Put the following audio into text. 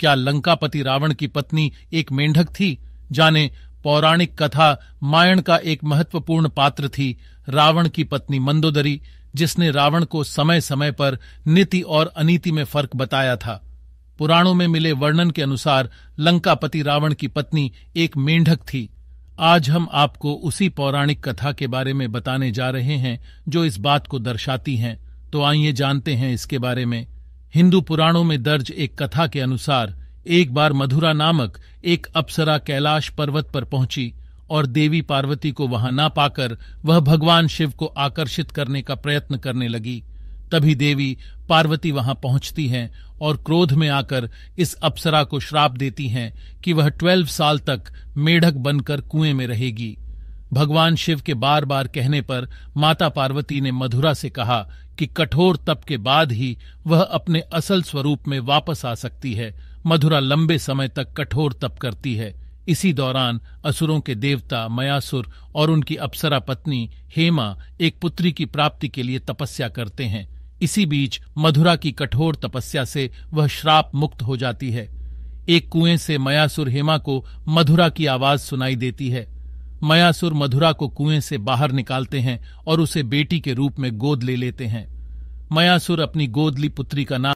क्या लंकापति रावण की पत्नी एक मेंढक थी जाने पौराणिक कथा मायण का एक महत्वपूर्ण पात्र थी रावण की पत्नी मंदोदरी जिसने रावण को समय समय पर नीति और अनीति में फर्क बताया था पुराणों में मिले वर्णन के अनुसार लंकापति रावण की पत्नी एक मेंढक थी आज हम आपको उसी पौराणिक कथा के बारे में बताने जा रहे हैं जो इस बात को दर्शाती हैं तो आइए जानते हैं इसके बारे में हिंदू पुराणों में दर्ज एक कथा के अनुसार एक बार मधुरा नामक एक अप्सरा कैलाश पर्वत पर पहुंची और देवी पार्वती को वहां ना पाकर वह भगवान शिव को आकर्षित करने का प्रयत्न करने लगी तभी देवी पार्वती वहां पहुंचती हैं और क्रोध में आकर इस अप्सरा को श्राप देती हैं कि वह ट्वेल्व साल तक मेढक बनकर कुएं में रहेगी भगवान शिव के बार बार कहने पर माता पार्वती ने मधुरा से कहा कि कठोर तप के बाद ही वह अपने असल स्वरूप में वापस आ सकती है मधुरा लंबे समय तक कठोर तप करती है इसी दौरान असुरों के देवता मयासुर और उनकी अप्सरा पत्नी हेमा एक पुत्री की प्राप्ति के लिए तपस्या करते हैं इसी बीच मधुरा की कठोर तपस्या से वह श्राप मुक्त हो जाती है एक कुएं से मयासुर हेमा को मधुरा की आवाज सुनाई देती है मयासुर मधुरा को कुएं से बाहर निकालते हैं और उसे बेटी के रूप में गोद ले लेते हैं मयासुर अपनी गोदली पुत्री का नाम